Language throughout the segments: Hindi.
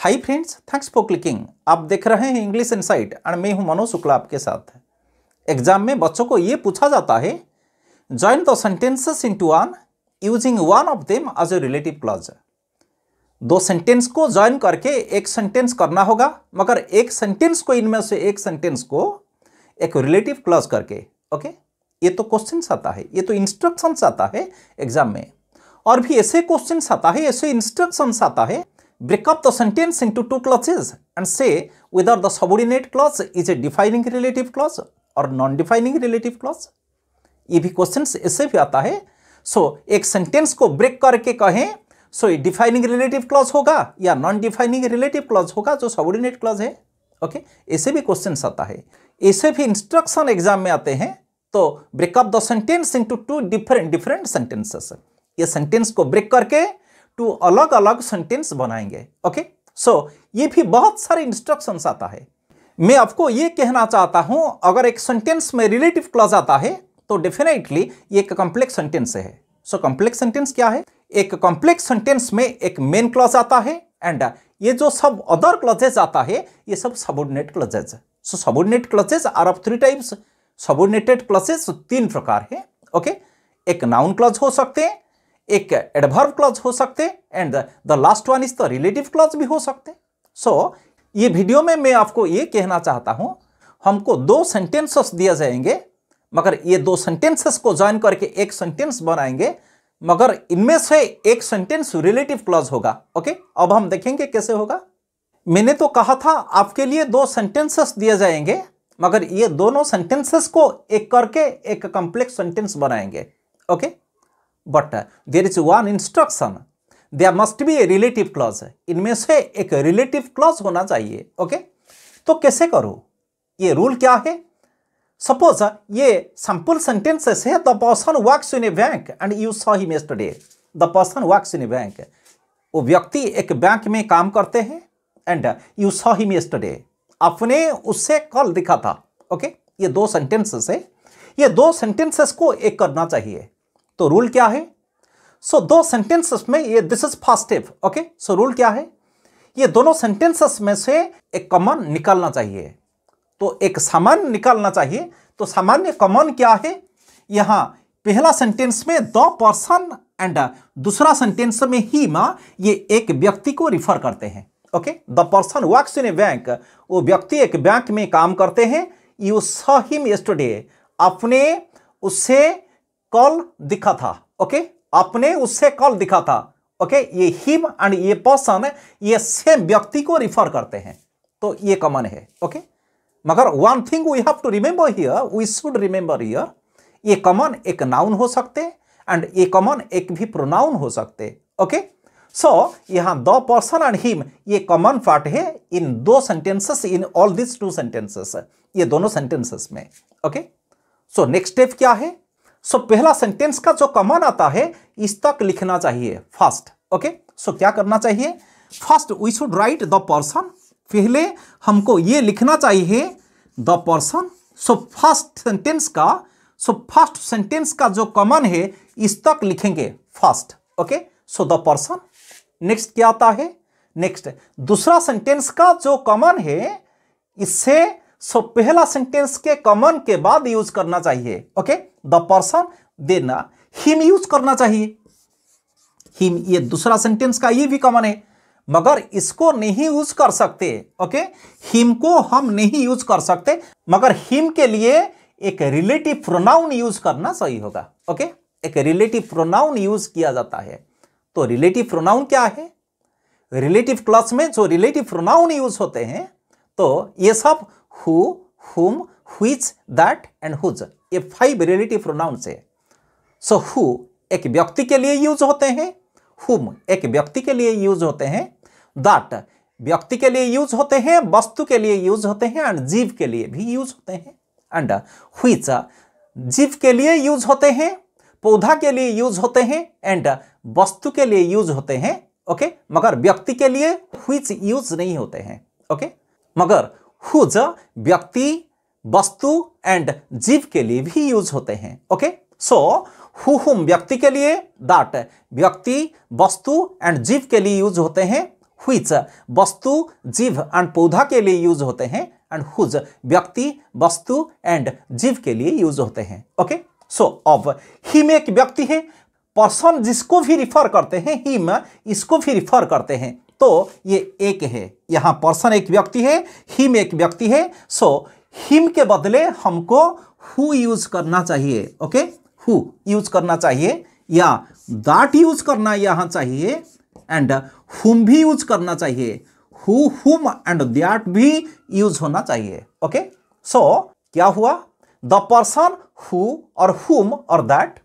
Hi friends thanks for clicking आप देख रहे हैं इंग्लिश इनसाइट और मैं हूं मनोज शुक्ला आपके साथ एग्जाम में बच्चों को ये पूछा जाता है join the sentences into one using one of them as a relative clause दो सेंटेंस को ज्वाइन करके एक सेंटेंस करना होगा मगर एक सेंटेंस को इनमें से एक सेंटेंस को एक रिलेटिव क्लॉज करके ओके ये तो क्वेश्चन आता है ये तो इंस्ट्रक्शन आता है एग्जाम में और भी ऐसे क्वेश्चन आता है ऐसे इंस्ट्रक्शन आता है break up the sentence into two clauses and say whether the subordinate clause is a defining relative clause or non-defining relative clause ये भी क्वेश्चन ऐसे भी आता है सो so, एक सेंटेंस को ब्रेक करके कहें सो so, ये डिफाइनिंग रिलेटिव क्लॉज होगा या नॉन डिफाइनिंग रिलेटिव क्लॉज होगा जो सबोर्डिनेट क्लॉज है ओके okay? ऐसे भी क्वेश्चन आता है ऐसे भी इंस्ट्रक्शन एग्जाम में आते हैं तो breakup the sentence into two different different sentences ये सेंटेंस को ब्रेक करके टू अलग अलग सेंटेंस बनाएंगे ओके सो so, ये भी बहुत सारे इंस्ट्रक्शंस आता है मैं आपको ये कहना चाहता हूं अगर एक सेंटेंस में रिलेटिव क्लॉज आता है तो डेफिनेटली ये एक कॉम्प्लेक्स सेंटेंस है सो कॉम्प्लेक्स सेंटेंस क्या है एक कॉम्प्लेक्स सेंटेंस में एक मेन क्लॉज आता है एंड ये जो सब अदर क्लॉजेज आता है ये सब subordinate clauses so subordinate clauses are of three types subordinated clauses तीन प्रकार है ओके okay? एक नाउन क्लॉज हो सकते हैं एक एडभर्व क्लॉज हो सकते and the last one is the relative clause भी हो सकते सो so, ये वीडियो में मैं आपको ये कहना चाहता हूँ हमको दो सेंटेंसेस दिए जाएंगे मगर ये दो सेंटेंसेस को ज्वाइन करके एक सेंटेंस बनाएंगे मगर इनमें से एक सेंटेंस रिलेटिव क्लॉज होगा ओके अब हम देखेंगे कैसे होगा मैंने तो कहा था आपके लिए दो सेंटेंसेस दिए जाएंगे मगर ये दोनों सेंटेंसेस को एक करके एक कॉम्प्लेक्स सेंटेंस बनाएंगे okay okay? but uh, there is one instruction there must be a relative clause इनमें से एक रिलेटिव क्लॉज होना चाहिए ओके तो कैसे करो ये रूल क्या है सपोज ये सैंपल सेंटेंसेस है the person works in a bank and you saw him yesterday the person works in a bank वो व्यक्ति एक बैंक में काम करते हैं and you saw him yesterday आपने उससे कल दिखा था ओके okay? ये दो सेंटेंसेस है ये दो सेंटेंसेस को एक करना चाहिए तो रूल क्या है सो so, दो सेंटेंसेस में ये this is positive okay so rule क्या है ये दोनों सेंटेंसेस में से एक कॉमन निकालना चाहिए तो एक सामान्य निकालना चाहिए तो सामान्य कॉमन क्या है यहां पहला सेंटेंस में द पर्सन एंड दूसरा सेंटेंस में ही मां ये एक व्यक्ति को रिफर करते हैं okay the person works in a bank वो व्यक्ति एक बैंक में काम करते हैं यू सॉ हिम यस्टरडे अपने उससे कॉल दिखा था ओके अपने उससे कॉल दिखा था ओके ये हिम एंड ये पर्सन ये सेम व्यक्ति को रिफर करते हैं तो ये कॉमन है ओके मगर one thing we have to remember here we should remember here ये कॉमन एक नाउन हो सकते एंड ये कॉमन एक भी प्रोनाउन हो सकते ओके सो यहां द पर्सन एंड हिम ये कॉमन पार्ट है इन दो sentences in all this two sentences ये दोनों सेंटेंसेस में ओके सो नेक्स्ट स्टेप क्या है सो पहला सेंटेंस का जो कमन आता है इस तक लिखना चाहिए फर्स्ट ओके सो क्या करना चाहिए first we should write the person पहले हमको ये लिखना चाहिए the person so first sentence का सो फर्स्ट सेंटेंस का जो कमन है इस तक लिखेंगे first okay so the person next क्या आता है नेक्स्ट दूसरा सेंटेंस का जो कमन है इससे सो पहला सेंटेंस के कॉमन के बाद यूज करना चाहिए ओके द पर्सन देना हिम यूज करना चाहिए हिम ये दूसरा सेंटेंस का ये भी कॉमन है मगर इसको नहीं यूज कर सकते ओके हिम को हम नहीं यूज कर सकते मगर हिम के लिए एक रिलेटिव प्रोनाउन यूज करना सही होगा ओके एक रिलेटिव प्रोनाउन यूज किया जाता है तो रिलेटिव प्रोनाउन क्या है रिलेटिव क्लास में जो रिलेटिव प्रोनाउन यूज होते हैं तो ये सब who, whom, which, that and whose ये फाइव रिलेटिव प्रोनाउंस है सो so, हु एक व्यक्ति के लिए यूज होते हैं हुम एक व्यक्ति के लिए यूज होते हैं दैट व्यक्ति के लिए यूज होते हैं वस्तु के लिए यूज होते हैं एंड जीव के लिए भी यूज होते हैं एंड हुच जीव के लिए यूज होते हैं पौधा के लिए यूज होते हैं एंड वस्तु के लिए यूज होते हैं ओके मगर व्यक्ति के लिए हुई यूज नहीं होते हैं ओके मगर हुज व्यक्ति वस्तु एंड जीव के लिए भी यूज होते हैं ओके सो हु हुम व्यक्ति के लिए दैट व्यक्ति वस्तु एंड जीव के लिए यूज होते हैं हुइच वस्तु जीव एंड पौधा के लिए यूज होते हैं एंड हुज व्यक्ति वस्तु एंड जीव के लिए यूज होते हैं ओके सो अब ही में एक व्यक्ति है पर्सन जिसको भी रिफर करते हैं हिम इसको भी रिफर करते हैं तो ये एक है यहाँ पर्सन एक व्यक्ति है हिम एक व्यक्ति है सो हिम के बदले हमको हु यूज करना चाहिए ओके हु यूज करना चाहिए या दैट यूज करना यहाँ चाहिए एंड हुम भी यूज करना चाहिए हु हुम एंड दैट भी यूज होना चाहिए ओके सो क्या हुआ द पर्सन हु और हुम और दैट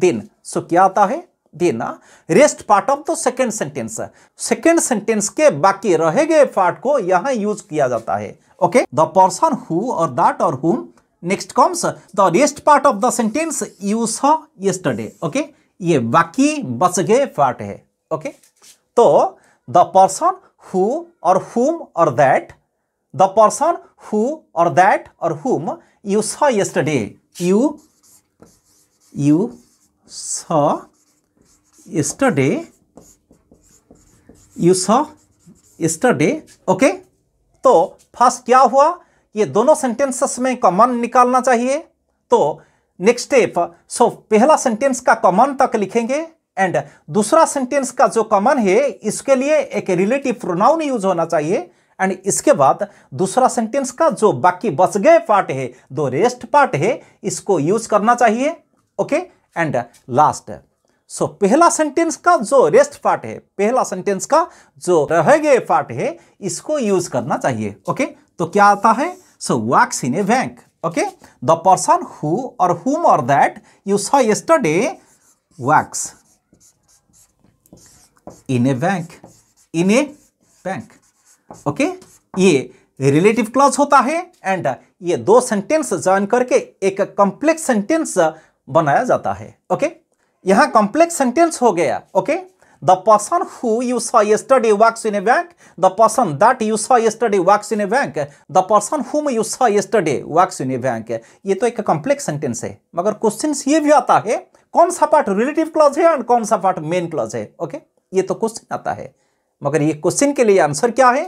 दिन सो so, क्या आता है देना rest part of the second sentence second sentence के बाकी रह गए पार्ट को यहां यूज किया जाता है ओके द पर्सन हु और दैट और whom next comes the rest part of the sentence use saw yesterday okay ये बाकी बच गए पार्ट है ओके तो द पर्सन हु और हुम और दैट द पर्सन हु और दैट और whom you saw yesterday you you saw yesterday you saw yesterday okay तो फर्स्ट क्या हुआ ये दोनों सेंटेंसेस में कॉमन निकालना चाहिए तो नेक्स्ट स्टेप सो पहला सेंटेंस का कॉमन तक लिखेंगे एंड दूसरा सेंटेंस का जो कॉमन है इसके लिए एक रिलेटिव प्रोनाउन यूज होना चाहिए एंड इसके बाद दूसरा सेंटेंस का जो बाकी बच गए पार्ट है दो रेस्ट पार्ट है इसको यूज करना चाहिए okay and last so so, पहला सेंटेंस का जो रेस्ट पार्ट है पहला सेंटेंस का जो रह गए पार्ट है इसको यूज करना चाहिए ओके okay? तो क्या आता है so works in a bank okay the person who और हुम और that you saw yesterday works in a bank in a bank okay ये रिलेटिव क्लॉज होता है एंड ये दो सेंटेंस ज्वाइन करके एक कॉम्प्लेक्स सेंटेंस बनाया जाता है ओके okay? यहां कॉम्प्लेक्स सेंटेंस हो गया okay the person who you saw yesterday works in a bank the person that you saw yesterday works in a bank the person whom you saw yesterday works in a bank ये तो एक कॉम्प्लेक्स सेंटेंस है मगर क्वेश्चन ये भी आता है कौन सा पार्ट रिलेटिव क्लॉज है एंड कौन सा पार्ट मेन क्लॉज है ओके ये तो क्वेश्चन आता है मगर ये क्वेश्चन के लिए आंसर क्या है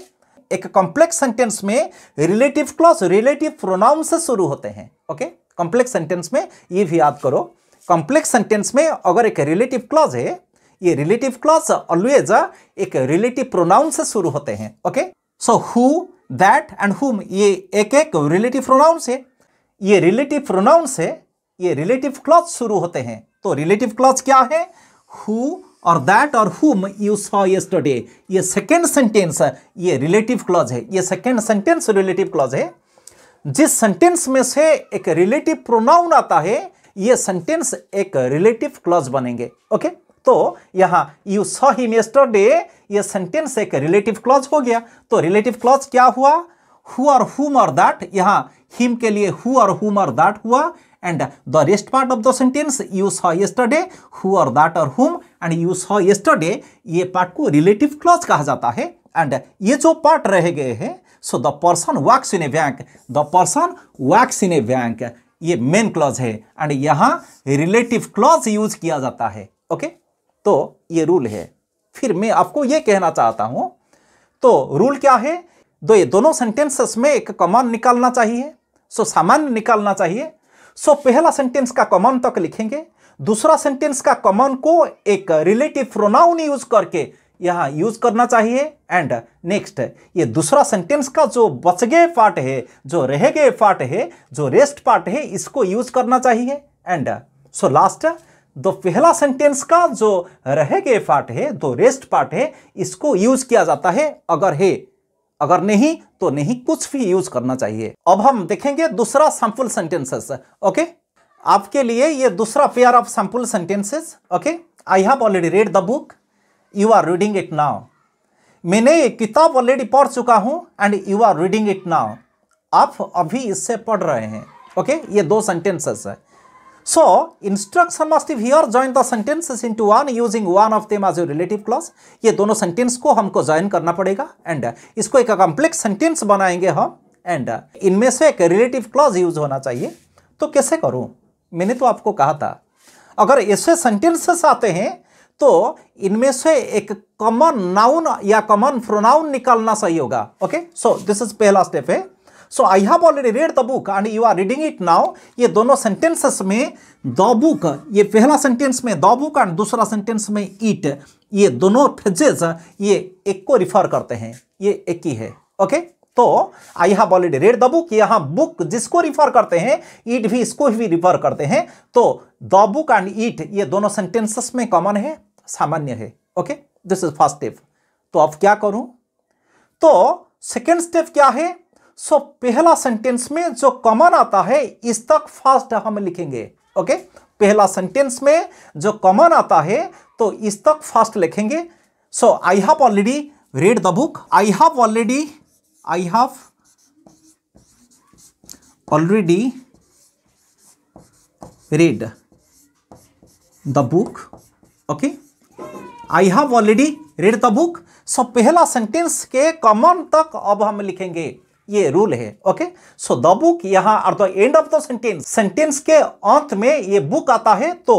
एक कॉम्प्लेक्स सेंटेंस में रिलेटिव क्लॉज रिलेटिव प्रोनाउन से शुरू होते हैं ओके कॉम्प्लेक्स सेंटेंस में ये भी याद करो कॉम्प्लेक्स सेंटेंस में अगर एक रिलेटिव क्लॉज है ये रिलेटिव क्लॉज ऑलवेज एक रिलेटिव प्रोनाउन से शुरू होते हैं okay so who that and whom ये एक एक रिलेटिव प्रोनाउन से ये रिलेटिव प्रोनाउन से ये रिलेटिव क्लॉज शुरू होते हैं तो रिलेटिव क्लॉज क्या है हु और दैट और हुम यू सॉ यस्टरडे ये सेकेंड सेंटेंस ये रिलेटिव क्लॉज है ये सेकेंड सेंटेंस रिलेटिव क्लॉज है जिस सेंटेंस में से एक रिलेटिव प्रोनाउन आता है ये सेंटेंस एक रिलेटिव क्लॉज बनेंगे ओके तो यहां यू सॉ हिम यस्टरडे ये सेंटेंस एक रिलेटिव क्लॉज हो गया तो रिलेटिव क्लॉज क्या हुआ हु और हुम और दैट यहां हिम के लिए हु और हुम और दैट हुआ and the rest part of the sentence you saw yesterday who और दैट और whom and you saw yesterday ये पार्ट को रिलेटिव क्लॉज कहा जाता है एंड ये जो पार्ट रह गए हैं so the person works in a bank the person works in a bank ये मेन क्लॉज है एंड यहां रिलेटिव क्लॉज यूज किया जाता है ओके तो ये रूल है फिर मैं आपको ये कहना चाहता हूं तो रूल क्या है दो तो ये दोनों सेंटेंसेस में एक कॉमन निकालना चाहिए सो सामान्य निकालना चाहिए सो पहला सेंटेंस का कॉमन तक लिखेंगे दूसरा सेंटेंस का कॉमन को एक रिलेटिव प्रोनाउन यूज करके यहाँ यूज करना चाहिए एंड नेक्स्ट ये दूसरा सेंटेंस का जो बच गए पार्ट है जो रह गए पार्ट है जो रेस्ट पार्ट है इसको यूज करना चाहिए एंड सो लास्ट दो पहला सेंटेंस का जो रह गए पार्ट है दो रेस्ट पार्ट है इसको यूज किया जाता है अगर है अगर नहीं तो नहीं कुछ भी यूज करना चाहिए अब हम देखेंगे दूसरा सैंपल सेंटेंसेस ओके आपके लिए ये दूसरा pair of sample sentences okay I have already read the book you are reading it now मैंने ये किताब ऑलरेडी पढ़ चुका हूँ and you are reading it now आप अभी इससे पढ़ रहे हैं ओके okay? ये दो सेंटेंसेस है so instruction must be here join the sentences into one using one of them as a relative clause ये दोनों सेंटेंस को हमको ज्वाइन करना पड़ेगा एंड इसको एक कॉम्प्लेक्स सेंटेंस बनाएंगे हम एंड इनमें से एक रिलेटिव क्लॉज यूज होना चाहिए तो कैसे करूँ मैंने तो आपको कहा था अगर ऐसे सेंटेंसेस आते हैं तो इनमें से एक कॉमन नाउन या कॉमन प्रोनाउन निकालना सही होगा ओके सो दिस इज पहला स्टेप है so I have already read the book and you are reading it now ये दोनों सेंटेंसेस में द बुक ये पहला सेंटेंस में द बुक एंड दूसरा सेंटेंस में इट ये दोनों फ्रेजेस ये एक को रिफर करते हैं ये एक ही है ओके okay? तो I have already read the book यहां बुक जिसको रिफर करते हैं इट भी इसको भी रिफर करते हैं तो द बुक एंड इट ये दोनों सेंटेंसेस में कॉमन है सामान्य है okay this is first step तो अब क्या करूं तो सेकेंड स्टेप क्या है सो so, पहला सेंटेंस में जो कॉमन आता है इस तक फर्स्ट हम लिखेंगे ओके पहला सेंटेंस में जो कॉमन आता है तो इस तक फर्स्ट लिखेंगे so I have already read the book I have already I have already read the book okay I have already read the book so पहला सेंटेंस के कॉमन तक अब हम लिखेंगे ये रूल है ओके सो द बुक यहाँ और the end of the sentence sentence के अंत में ये बुक आता है तो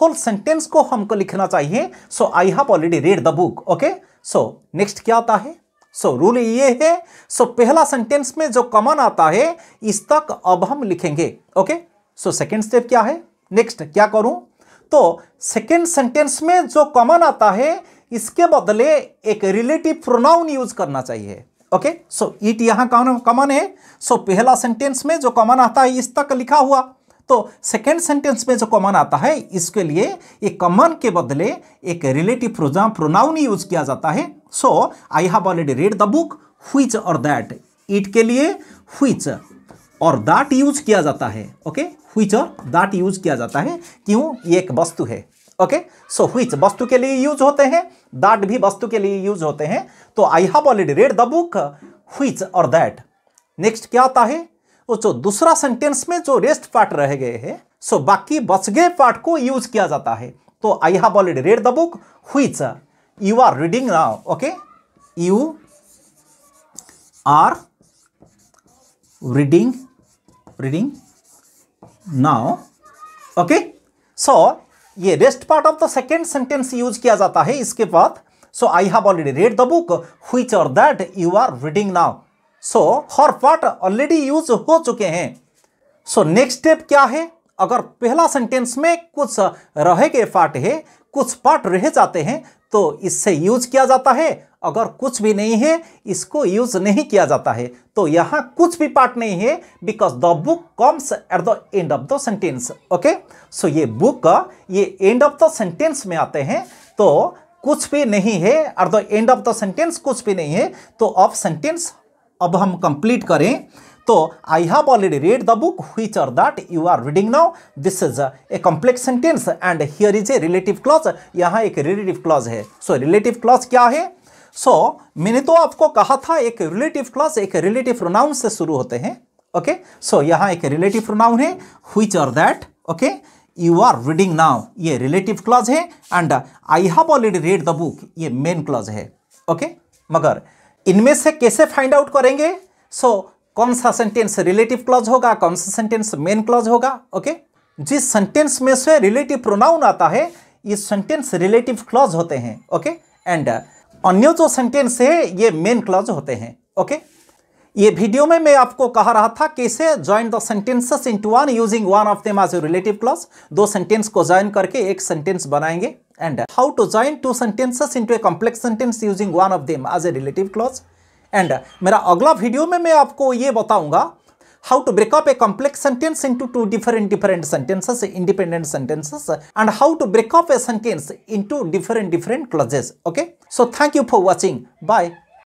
होल सेंटेंस को हमको लिखना चाहिए so I have already read the book okay so next क्या आता है सो so, रूल ये है सो so, पहला सेंटेंस में जो कॉमन आता है इस तक अब हम लिखेंगे ओके सो सेकेंड स्टेप क्या है नेक्स्ट क्या करूं तो सेकेंड सेंटेंस में जो कॉमन आता है इसके बदले एक रिलेटिव प्रोनाउन यूज करना चाहिए ओके सो इट कौन कॉमन है सो so, पहला सेंटेंस में जो कॉमन आता है इस तक लिखा हुआ तो सेकेंड सेंटेंस में जो कॉमन आता है इसके लिए एक कॉमन के बदले एक रिलेटिव प्रोनाउन यूज किया जाता है so I have already read the book which और दैट इट के लिए हुई और दैट यूज किया जाता है ओके हुई और दैट यूज किया जाता है क्यों ये एक वस्तु है ओके सो हुइच वस्तु के लिए यूज होते हैं दैट भी वस्तु के लिए यूज होते हैं तो I have already read the book which और दैट नेक्स्ट क्या आता है वो जो दूसरा सेंटेंस में जो रेस्ट पार्ट रह गए हैं सो so, बाकी बच गए पार्ट को यूज किया जाता है तो I have already read the book which you are reading now okay you are reading reading now okay so ये rest part of the second sentence use किया जाता है इसके बाद so I have already read the book which और that you are reading now so हर पार्ट ऑलरेडी यूज हो चुके हैं सो नेक्स्ट स्टेप क्या है अगर पहला सेंटेंस में कुछ रह गए पार्ट है कुछ पार्ट रह जाते हैं तो इससे यूज किया जाता है अगर कुछ भी नहीं है इसको यूज नहीं किया जाता है तो यहाँ कुछ भी पार्ट नहीं है because the book comes at the end of the sentence okay so ये बुक का ये एंड ऑफ द सेंटेंस में आते हैं तो कुछ भी नहीं है at the end of the sentence कुछ भी नहीं है तो अब सेंटेंस अब हम कंप्लीट करें तो I have already read the book which or that you are reading now this is a complex sentence and here is a relative clause यहाँ एक रिलेटिव क्लॉज है सो रिलेटिव क्लॉज क्या है सो so, मैंने तो आपको कहा था एक रिलेटिव क्लास एक रिलेटिव प्रोनाउन से शुरू होते हैं ओके सो यहां एक रिलेटिव प्रोनाउन है which or that okay you are reading now ये रिलेटिव क्लॉज है and I have already read the book ये मेन क्लॉज है ओके okay? मगर इनमें से कैसे फाइंड आउट करेंगे सो so, कौन सा सेंटेंस रिलेटिव क्लॉज होगा कौन सा सेंटेंस मेन क्लॉज होगा ओके okay? जिस सेंटेंस में से रिलेटिव प्रोनाउन आता है ये सेंटेंस रिलेटिव क्लॉज होते हैं ओके okay? एंड अन्य जो सेंटेंस है ये मेन क्लॉज होते हैं ओके ये वीडियो में मैं आपको कहा रहा था कैसे join the sentences into one using one of them as relative clause दो सेंटेंस को ज्वाइन करके एक सेंटेंस बनाएंगे and how to join two sentences into a complex sentence using one of them as a relative clause and मेरा अगला वीडियो में मैं आपको ये बताऊंगा how to break up a complex sentence into two different different sentences, independent sentences and how to break up a sentence into different different clauses. Okay. So thank you for watching. Bye.